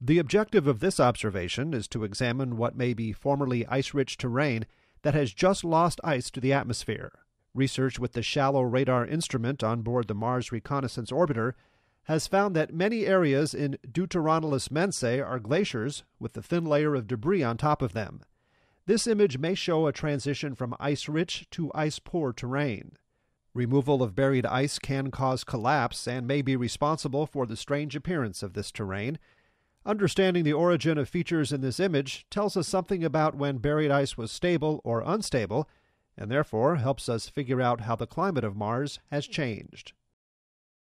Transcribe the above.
The objective of this observation is to examine what may be formerly ice rich terrain that has just lost ice to the atmosphere. Research with the shallow radar instrument on board the Mars Reconnaissance Orbiter has found that many areas in Deuteronilus mensae are glaciers with a thin layer of debris on top of them. This image may show a transition from ice rich to ice poor terrain. Removal of buried ice can cause collapse and may be responsible for the strange appearance of this terrain, Understanding the origin of features in this image tells us something about when buried ice was stable or unstable, and therefore helps us figure out how the climate of Mars has changed.